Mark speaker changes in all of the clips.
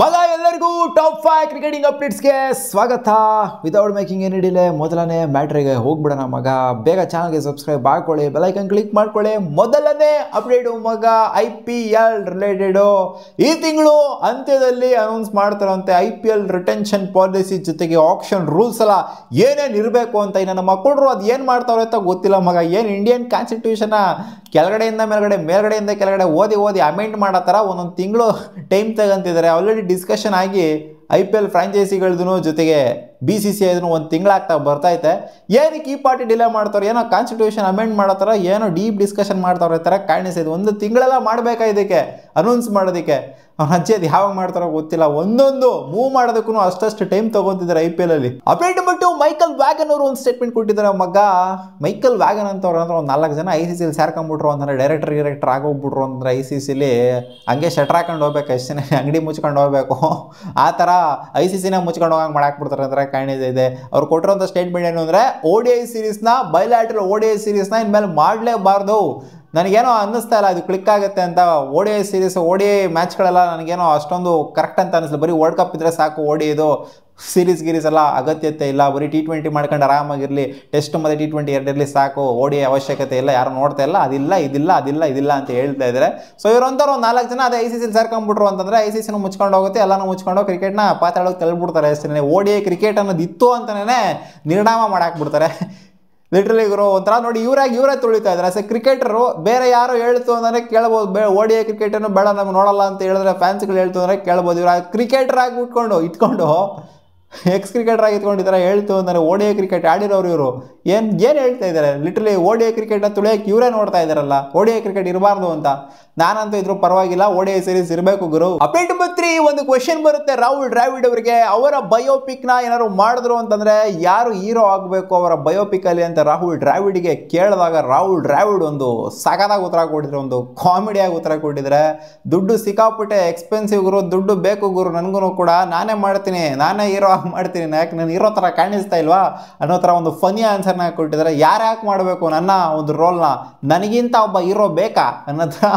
Speaker 1: ಮಗ ಎಲ್ಲರಿಗೂ top five cricketing ಅಪ್ಡೇಟ್ಸ್ಗೆ ಸ್ವಾಗತ ವಿತೌಟ್ ಮೇಕಿಂಗ್ ಏನು ಹಿಡಿಲೆ ಮೊದಲನೇ ಮ್ಯಾಟ್ರಿಗೆ ಹೋಗ್ಬಿಡೋಣ ಮಗ ಬೇಗ ಚಾನಲ್ಗೆ ಸಬ್ಸ್ಕ್ರೈಬ್ ಮಾಡ್ಕೊಳ್ಳಿ ಬೆಲೈಕನ್ ಕ್ಲಿಕ್ ಮಾಡ್ಕೊಳ್ಳಿ ಮೊದಲನೇ ಅಪ್ಡೇಟು ಮಗ ಐ ಪಿ ಎಲ್ ರಿಲೇಟೆಡು ಈ ತಿಂಗಳು ಅಂತ್ಯದಲ್ಲಿ ಅನೌನ್ಸ್ ಮಾಡ್ತಾರಂತೆ I P L retention policy ಜೊತೆಗೆ ಆಪ್ಷನ್ ರೂಲ್ಸ್ ಎಲ್ಲ ಏನೇನು ಇರಬೇಕು ಅಂತ ಇನ್ನು ನಮ್ಮ ಮಕ್ಕಳು ಅದು ಏನು ಮಾಡ್ತಾವ್ರೆ ಅಂತ ಗೊತ್ತಿಲ್ಲ ಮಗ ಏನು ಇಂಡಿಯನ್ ಕಾನ್ಸ್ಟಿಟ್ಯೂಷನ್ನ ಕೆಳಗಡೆಯಿಂದ ಮೇಲ್ಗಡೆ ಮೇಲ್ಗಡೆಯಿಂದ ಕೆಳಗಡೆ ಓದಿ ಓದಿ ಅಮೆಂಟ್ ಮಾಡೋ ಥರ ಒಂದೊಂದು ತಿಂಗಳು ಟೈಮ್ ತಗೊಂತಿದ್ದಾರೆ ಆಲ್ರೆಡಿ ಡಿಸ್ಕಷನ್ ಆಗಿ ಐ ಪಿ ಎಲ್ ಫ್ರಾಂಚೈಸಿಗಳದ್ದು ಜೊತೆಗೆ ಬಿ ಸಿ ಸಿ ಐದನ್ನು ಒಂದು ತಿಂಗಳಾಗ್ತಾ ಬರ್ತೈತೆ ಏನಕ್ಕೆ ಈ ಪಾರ್ಟಿ ಡಿಲೇ ಮಾಡ್ತಾರೆ ಏನೋ ಕಾನ್ಸ್ಟಿಟ್ಯೂಷನ್ ಅಮೆಂಡ್ ಮಾಡೋ ಏನೋ ಡೀಪ್ ಡಿಸ್ಕಷನ್ ಈ ಥರ ಕಾಣಿಸಿದೆ ಒಂದು ತಿಂಗಳೆಲ್ಲ ಮಾಡಬೇಕಾ ಇದಕ್ಕೆ ಅನೌನ್ಸ್ ಮಾಡೋದಕ್ಕೆ ಅವ್ನ ಅಜ್ಜಿ ಯಾವಾಗ ಮಾಡ್ತಾರೋ ಗೊತ್ತಿಲ್ಲ ಒಂದೊಂದು ಮೂವ್ ಮಾಡೋದಕ್ಕೂ ಅಷ್ಟಷ್ಟು ಟೈಮ್ ತಗೊಂತಿದ್ದಾರೆ ಐ ಪಿ ಎಲ್ ಅಲ್ಲಿ ಅಪ್ಡೇಟ್ ಬಿಟ್ಟು ಮೈಕಲ್ ವ್ಯಾಗನ್ ಅವರು ಒಂದು ಸ್ಟೇಟ್ಮೆಂಟ್ ಕೊಟ್ಟಿದ್ದಾರೆ ಮಗ ಮೈಕಲ್ ವ್ಯಾಗನ್ ಅಂತವ್ರು ಅಂದ್ರೆ ಒಂದು ನಾಲ್ಕು ಜನ ಐ ಸಿ ಸಿಲಿ ಸೇರ್ಕೊಂಡ್ಬಿಟ್ರು ಅಂತಂದ್ರೆ ಡೈರೆಕ್ಟರ್ ಡಿರೆಕ್ಟರ್ ಆಗೋಗ್ಬಿಟ್ರು ಅಂದ್ರೆ ಐ ಸಿ ಸಿಲಿ ಹಂಗೆ ಶಟ್ರ್ ಹಾಕೊಂಡು ಹೋಗ್ಬೇಕು ಅಷ್ಟೇ ಅಂಗಡಿ ಮುಚ್ಕೊಂಡು ಹೋಗ್ಬೇಕು ಆ ಥರ ಐ ಸಿ ಸಿನ ಮುಚ್ಕೊಂಡು ಹೋಗಂಗೆ ಮಾಡಾಕ್ ಬಿಡ್ತಾರೆ ಅಂದ್ರೆ ಕಾಣಿದೆ ಇದೆ ಅವ್ರು ಕೊಟ್ಟಿರೋಂಥ ಸ್ಟೇಟ್ಮೆಂಟ್ ಏನು ಅಂದ್ರೆ ಓ ಡಿ ಐ ಸೀರೀಸ್ನ ಬೈಲ್ಯಾಟ್ರಲ್ ಓ ಐ ಇನ್ಮೇಲೆ ಮಾಡಲೇಬಾರ್ದು ನನಗೇನೋ ಅನ್ನಿಸ್ತಾ ಇಲ್ಲ ಇದು ಕ್ಲಿಕ್ ಆಗುತ್ತೆ ಅಂತ ಓಡಿ ಸೀರೀಸ್ ಓಡಿ ಮ್ಯಾಚ್ಗಳೆಲ್ಲ ನನಗೇನೋ ಅಷ್ಟೊಂದು ಕರೆಕ್ಟ್ ಅಂತ ಅನ್ನಿಸಲ್ಲ ಬರೀ ವರ್ಲ್ಡ್ ಕಪ್ ಇದ್ದರೆ ಸಾಕು ಓಡಿ ಇದು ಸೀರೀಸ್ ಗಿರೀಸ್ ಎಲ್ಲ ಅಗತ್ಯತೆ ಇಲ್ಲ ಬರೀ ಟಿ ಟ್ವೆಂಟಿ ಮಾಡ್ಕೊಂಡು ಆರಾಮಾಗಿರಲಿ ಟೆಸ್ಟ್ ಮತ್ತು ಟಿ ಟ್ವೆಂಟಿ ಎರಡಿರಲಿ ಸಾಕು ಓಡಿ ಅವಶ್ಯಕತೆ ಇಲ್ಲ ಯಾರು ನೋಡ್ತಾ ಇಲ್ಲ ಅದಿಲ್ಲ ಇದಿಲ್ಲ ಅದಿಲ್ಲ ಇದಿಲ್ಲ ಅಂತ ಹೇಳ್ತಾ ಇದ್ದಾರೆ ಸೊ ಇರೋಂಥವ್ರು ಒಂದು ನಾಲ್ಕು ಜನ ಅದೇ ಐ ಸಿ ಸಿಲಿ ಸೇರ್ಕೊಂಡ್ಬಿಟ್ರು ಅಂತಂದರೆ ಐ ಸಿ ಸಿನೂ ಮುಚ್ಕೊಂಡು ಹೋಗುತ್ತೆ ಎಲ್ಲನೂ ಮುಚ್ಕೊಂಡು ಕ್ರಿಕೆಟ್ನ ಪಾತಾಡೋಕ್ಕೆ ತಳ್ಬಿಡ್ತಾರೆ ಹೆಸರಿನ ಓಡಿ ಕ್ರಿಕೆಟ್ ಅನ್ನೋದು ಇತ್ತು ಅಂತಲೇ ನಿರ್ಣಾಮ ಮಾಡಾಕ್ಬಿಡ್ತಾರೆ ಲಿಟ್ರಲಿ ಗುರು ಒಂಥರ ನೋಡಿ ಇವರಾಗಿ ಇವರೇ ತುಳಿತಾ ಇದ್ದಾರೆ ಆಸ್ ಕ್ರಿಕೆಟರು ಬೇರೆ ಯಾರು ಹೇಳ್ತು ಅಂದರೆ ಕೇಳ್ಬೋದು ಬೇ ಓಡಿ ಕ್ರಿಕೆಟನ್ನು ಬೇಡ ನಮ್ಗೆ ನೋಡಲ್ಲ ಅಂತ ಹೇಳಿದ್ರೆ ಫ್ಯಾನ್ಸ್ಗಳು ಹೇಳ್ತು ಅಂದರೆ ಕೇಳ್ಬೋದು ಇವ್ರ ಕ್ರಿಕೆಟರ್ ಆಗಿ ಉಟ್ಕೊಂಡು ಇಟ್ಕೊಂಡು ಎಕ್ಸ್ ಕ್ರಿಕೆಟರ್ ಆಗಿತ್ಕೊಂಡಿದ್ದಾರೆ ಹೇಳ್ತು ಅಂದರೆ ಓ ಡಿ ಕ್ರಿಕೆಟ್ ಆಡಿರೋರು ಇವರು ಏನು ಏನು ಹೇಳ್ತಾ ಇದ್ದಾರೆ ಲಿಟ್ರಲಿ ಓ ಡಿ ಐ ಕ್ರಿಕೆಟ್ನ ತುಳಿಯೋಕೆ ಇವರೇ ನೋಡ್ತಾ ಇದ್ದಾರಲ್ಲ ಓ ಡಿ ಕ್ರಿಕೆಟ್ ಇರಬಾರ್ದು ಅಂತ ನಾನಂತೂ ಇದ್ರು ಪರವಾಗಿಲ್ಲ ಓ ಡಿ ಸೀರೀಸ್ ಇರಬೇಕು ಗುರು ಅಪ್ಡೇಟ್ ಬತ್ರಿ ಒಂದು ಕ್ವಶನ್ ಬರುತ್ತೆ ರಾಹುಲ್ ಡ್ರಾವಿಡ್ ಅವರಿಗೆ ಅವರ ಬಯೋಪಿಕ್ನ ಏನಾದ್ರು ಮಾಡಿದ್ರು ಅಂತಂದರೆ ಯಾರು ಹೀರೋ ಆಗಬೇಕು ಅವರ ಬಯೋಪಿಕಲ್ಲಿ ಅಂತ ರಾಹುಲ್ ಡ್ರಾವಿಡ್ಗೆ ಕೇಳಿದಾಗ ರಾಹುಲ್ ಡ್ರಾವಿಡ್ ಒಂದು ಸಗದಾಗಿ ಉತ್ತರ ಕೊಟ್ಟಿದ್ರು ಒಂದು ಕಾಮಿಡಿಯಾಗಿ ಉತ್ತರ ಕೊಟ್ಟಿದ್ರೆ ದುಡ್ಡು ಸಿಕ್ಕಾಪಟ್ಟೆ ಎಕ್ಸ್ಪೆನ್ಸಿವ್ ಗುರು ದುಡ್ಡು ಬೇಕು ಗುರು ನನಗೂ ಕೂಡ ನಾನೇ ಮಾಡ್ತೀನಿ ನಾನೇ ಹೀರೋ ಮಾಡ್ತೀನಿ ಯಾಕೆ ನಾನು ಇರೋ ಥರ ಕಾಣಿಸ್ತಾ ಇಲ್ವಾ ಅನ್ನೋ ಥರ ಒಂದು ಫನಿ ಆನ್ಸರ್ನ ಕೊಟ್ಟಿದ್ದಾರೆ ಯಾರು ಯಾಕೆ ಮಾಡಬೇಕು ನನ್ನ ಒಂದು ರೋಲ್ನ ನನಗಿಂತ ಒಬ್ಬ ಇರೋ ಬೇಕಾ ಅನ್ನೋ ಥರ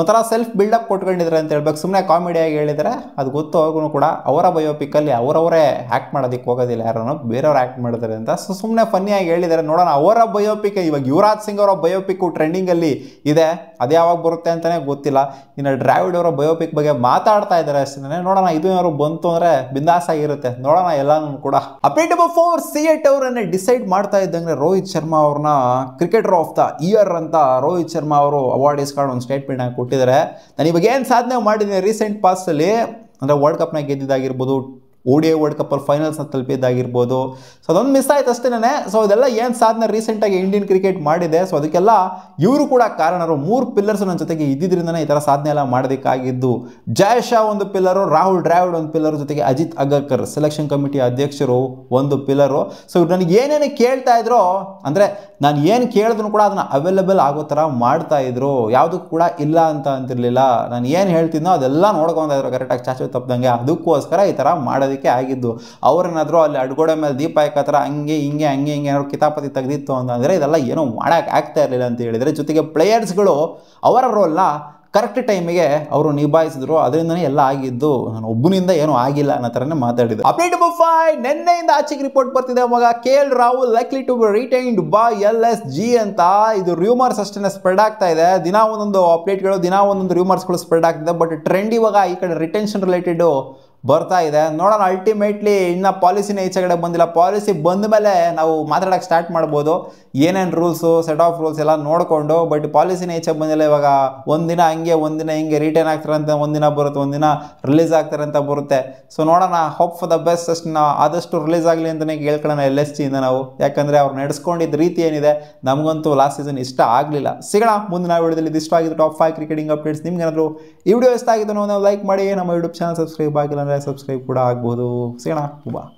Speaker 1: ಒಂಥರ ಸೆಲ್ಫ್ ಬಿಲ್ಡಪ್ ಕೊಟ್ಕೊಂಡಿದ್ದಾರೆ ಅಂತ ಹೇಳ್ಬೇಕು ಸುಮ್ಮನೆ ಕಾಮಿಡಿಯಾಗಿ ಹೇಳಿದರೆ ಅದು ಗೊತ್ತು ಅವ್ರಿಗೂ ಕೂಡ ಅವರ ಬಯೋಪಿಕ್ಕಲ್ಲಿ ಅವರವರೇ ಆ್ಯಕ್ಟ್ ಮಾಡೋದಕ್ಕೆ ಹೋಗೋದಿಲ್ಲ ಯಾರನ್ನು ಬೇರೆಯವ್ರು ಆ್ಯಕ್ಟ್ ಮಾಡಿದ್ರೆ ಅಂತ ಸೊ ಸುಮ್ಮನೆ ಫನ್ನಿಯಾಗಿ ಹೇಳಿದ್ದಾರೆ ನೋಡೋಣ ಅವರ ಬಯೋಪಿಕ್ ಇವಾಗ ಯುವರಾಜ್ ಸಿಂಗ್ ಅವರ ಬಯೋಪಿಕ್ಕು ಟ್ರೆಂಡಿಂಗಲ್ಲಿ ಇದೆ ಅದು ಯಾವಾಗ ಬರುತ್ತೆ ಅಂತಲೇ ಗೊತ್ತಿಲ್ಲ ಇನ್ನು ಡ್ರಾವಿಡ್ ಅವರ ಬಯೋಪಿಕ್ ಬಗ್ಗೆ ಮಾತಾಡ್ತಾ ಇದ್ದಾರೆ ಅಷ್ಟೇ ನೋಡೋಣ ಇದು ಯಾರು ಬಂತು ಅಂದರೆ ಆಗಿರುತ್ತೆ ನೋಡೋಣ ಎಲ್ಲನೂ ಕೂಡ ಅಪೇಟಬಲ್ ಫೋರ್ ಸಿ ಎಟ್ ಅವರನ್ನೇ ಡಿಸೈಡ್ ಮಾಡ್ತಾ ಇದ್ದಂಗೆ ರೋಹಿತ್ ಶರ್ಮಾ ಅವ್ರನ್ನ ಕ್ರಿಕೆಟರ್ ಆಫ್ ದ ಇಯರ್ ಅಂತ ರೋಹಿತ್ ಶರ್ಮಾ ಅವರು ಅವಾರ್ಡ್ ಇಸ್ಕೊಂಡು ಒಂದು ಸ್ಟೇಟ್ಮೆಂಟ್ ಹಾಕಿ ಕೊಟ್ಟಿದ್ದಾರೆ ನಾನು ಇವಾಗ ಏನು ಸಾಧನೆ ಮಾಡಿದ್ದೀನಿ ರೀಸೆಂಟ್ ಪಾಸ್ಟಲ್ಲಿ ಅಂದರೆ ವರ್ಲ್ಡ್ ಕಪ್ನಾಗ ಗೆದ್ದಿದ್ದಾಗಿರ್ಬೋದು ಒಡಿ ವರ್ಲ್ಡ್ ಕಪ್ ವರ್ಲ್ಡ್ ಫೈನಲ್ಸ್ ನ ತಲುಪಿದ್ದಾಗಿರ್ಬೋದು ಸೊ ಅದೊಂದು ಮಿಸ್ ಆಯ್ತು ಅಷ್ಟೇ ಸೊ ಇದೆಲ್ಲ ಏನು ಸಾಧನೆ ರೀಸೆಂಟಾಗಿ ಇಂಡಿಯನ್ ಕ್ರಿಕೆಟ್ ಮಾಡಿದೆ ಸೊ ಅದಕ್ಕೆಲ್ಲ ಇವರು ಕೂಡ ಕಾರಣರು ಮೂರು ಪಿಲ್ಲರ್ಸ್ ನನ್ನ ಜೊತೆಗೆ ಇದ್ದಿದ್ದರಿಂದನೇ ಈ ಥರ ಸಾಧನೆ ಎಲ್ಲ ಮಾಡೋದಕ್ಕಾಗಿದ್ದು ಶಾ ಒಂದು ಪಿಲ್ಲರು ರಾಹುಲ್ ಡ್ರಾವಿಡ್ ಒಂದು ಪಿಲ್ಲರ್ ಜೊತೆಗೆ ಅಜಿತ್ ಅಗರ್ಕರ್ ಸೆಲೆಕ್ಷನ್ ಕಮಿಟಿ ಅಧ್ಯಕ್ಷರು ಒಂದು ಪಿಲ್ಲರು ಸೊ ಇವ್ರು ನನಗೆ ಏನೇನು ಕೇಳ್ತಾ ಇದ್ರು ಅಂದರೆ ನಾನು ಏನು ಕೇಳಿದ್ರು ಕೂಡ ಅದನ್ನು ಅವೈಲೇಬಲ್ ಆಗೋ ಥರ ಮಾಡ್ತಾ ಇದ್ರು ಯಾವುದಕ್ಕೂ ಕೂಡ ಇಲ್ಲ ಅಂತ ಅಂತಿರಲಿಲ್ಲ ನಾನು ಏನು ಹೇಳ್ತಿದ್ನೋ ಅದೆಲ್ಲ ನೋಡ್ಕೊಂಡಿದ್ರು ಇದ್ರು ಕರೆಕ್ಟಾಗಿ ಚಾಚು ತಪ್ಪದಂಗೆ ಅದಕ್ಕೋಸ್ಕರ ಈ ಥರ ಮಾಡೋದು ಅದಕ್ಕೆ ಆಗಿದ್ದು ಅವ್ರನ್ನಾದರೂ ಅಲ್ಲಿ ಅಡ್ಗೋಡೆ ಮೇಲೆ ದೀಪ ಹಾಕತ್ರ ಹಂಗೆ ಹಿಂಗೆ ಹಂಗೆ ಹಿಂಗೆ ಏನಾದ್ರು ಕಿತಾಪತಿ ತೆಗೆದಿತ್ತು ಅಂತಂದರೆ ಇದೆಲ್ಲ ಏನೂ ಮಾಡೋಕೆ ಆಗ್ತಾ ಇರಲಿಲ್ಲ ಅಂತ ಹೇಳಿದರೆ ಜೊತೆಗೆ ಪ್ಲೇಯರ್ಸ್ಗಳು ಅವರ ರೋಲ್ನ ಕರೆಕ್ಟ್ ಟೈಮಿಗೆ ಅವರು ನಿಭಾಯಿಸಿದ್ರು ಅದರಿಂದನೇ ಎಲ್ಲ ಆಗಿದ್ದು ನಾನು ಒಬ್ಬನಿಂದ ಏನೂ ಆಗಿಲ್ಲ ಅನ್ನೋ ಥರನೇ ಮಾತಾಡಿದ್ದು ಅಪ್ಡೇಟ್ ನಂಬರ್ ಫೈ ನಿನ್ನೆಯಿಂದ ಆಚೆಗೆ ರಿಪೋರ್ಟ್ ಬರ್ತಿದೆ ಮಗ K L Rahul likely to be retained by L S G ಅಂತ ಇದು ರ್ಯೂಮರ್ಸ್ ಅಷ್ಟೇ ಸ್ಪ್ರೆಡ್ ಆಗ್ತಾ ಇದೆ ದಿನ ಒಂದೊಂದು ಅಪ್ಡೇಟ್ಗಳು ದಿನ ಒಂದೊಂದು ರ್ಯೂಮರ್ಸ್ಗಳು ಸ್ಪ್ರೆಡ್ ಆಗ್ತಿದೆ ಬಟ್ ಟ್ರೆಂಡ್ ಇವಾಗ ಈ ಕಡೆ ರಿಟೆನ್ಷನ್ ರಿಲೇಟೆಡು ಬರ್ತಾ ಇದೆ ನೋಡೋಣ ಅಲ್ಟಿಮೇಟ್ಲಿ ಇನ್ನು ಪಾಲಿಸಿನ ಈಚೆಗಡೆ ಬಂದಿಲ್ಲ ಪಾಲಿಸಿ ಬಂದ ಮೇಲೆ ನಾವು ಮಾತಾಡೋಕ್ಕೆ ಸ್ಟಾರ್ಟ್ ಮಾಡ್ಬೋದು ಏನೇನು ರೂಲ್ಸು ಸೆಟ್ ಆಫ್ ರೂಲ್ಸ್ ಎಲ್ಲ ನೋಡಿಕೊಂಡು ಬಟ್ ಪಾಲಿಸಿನ ಈಚೆ ಬಂದಿಲ್ಲ ಇವಾಗ ಒಂದಿನ ಹಂಗೆ ಒಂದಿನ ಹಿಂಗೆ ರಿಟರ್ನ್ ಅಂತ ಒಂದಿನ ಬರುತ್ತೆ ಒಂದಿನ ರಿಲೀಸ್ ಅಂತ ಬರುತ್ತೆ ಸೊ ನೋಡೋಣ ಹೋಪ್ ಫಾರ್ ದ ಬೆಸ್ಟ್ ಅಷ್ಟು ಆದಷ್ಟು ರಿಲೀಸ್ ಆಗಲಿ ಅಂತಲೇ ಕೇಳ್ಕೊಳ್ಳೋಣ ಎಲ್ ಎಸ್ ಜಿಯಿಂದ ನಾವು ಯಾಕಂದರೆ ಅವ್ರು ನಡೆಸ್ಕೊಂಡಿದ್ದ ರೀತಿ ಏನಿದೆ ನಮಗಂತೂ ಲಾಸ್ಟ್ ಸೀಸನ್ ಇಷ್ಟ ಆಗಲಿಲ್ಲ ಸಿಗೋಣ ಮುಂದಿನ ವಿಡಿಯೋದಲ್ಲಿ ಇಷ್ಟ ಆಗಿದ್ದು ಟಾಪ್ ಫೈವ್ ಕ್ರಿಕೆಟಿಂಗ್ ಅಪ್ಡೇಟ್ಸ್ ನಿಮ್ಗೆ ಈ ವಿಡಿಯೋ ಇಷ್ಟ ಲೈಕ್ ಮಾಡಿ ನಮ್ಮ ಯೂಟ್ಯೂಬ್ ಚಾನಲ್ ಸಬ್ಸ್ಕ್ರೈಬ್ ಆಗಿಲ್ಲ ಸಬ್ಸ್ಕ್ರೈಬ್ ಕೂಡ ಆಗ್ಬೋದು ಸಿಗೋಣ ಬಾ